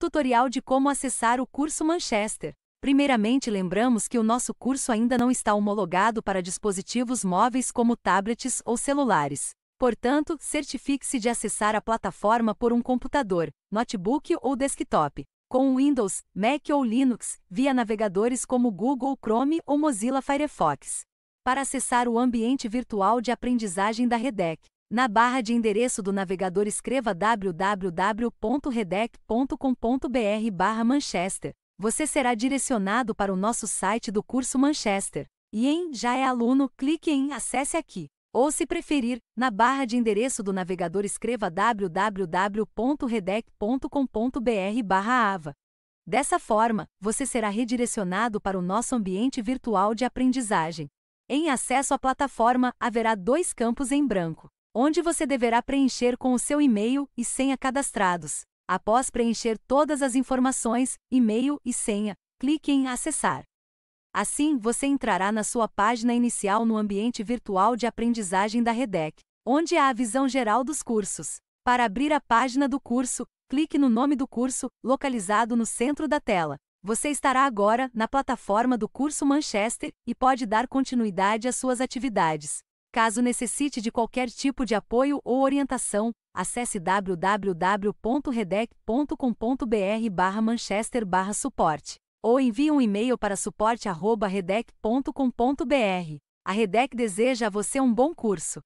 Tutorial de como acessar o curso Manchester. Primeiramente, lembramos que o nosso curso ainda não está homologado para dispositivos móveis como tablets ou celulares. Portanto, certifique-se de acessar a plataforma por um computador, notebook ou desktop, com Windows, Mac ou Linux, via navegadores como Google Chrome ou Mozilla Firefox. Para acessar o ambiente virtual de aprendizagem da Redec, na barra de endereço do navegador escreva www.redec.com.br Manchester. Você será direcionado para o nosso site do curso Manchester. E em Já é aluno, clique em Acesse aqui. Ou se preferir, na barra de endereço do navegador escreva www.redec.com.br AVA. Dessa forma, você será redirecionado para o nosso ambiente virtual de aprendizagem. Em acesso à plataforma, haverá dois campos em branco onde você deverá preencher com o seu e-mail e senha cadastrados. Após preencher todas as informações, e-mail e senha, clique em Acessar. Assim, você entrará na sua página inicial no ambiente virtual de aprendizagem da Redec, onde há a visão geral dos cursos. Para abrir a página do curso, clique no nome do curso, localizado no centro da tela. Você estará agora na plataforma do curso Manchester e pode dar continuidade às suas atividades. Caso necessite de qualquer tipo de apoio ou orientação, acesse www.redec.com.br manchester suporte ou envie um e-mail para suporte.redec.com.br. A Redec deseja a você um bom curso.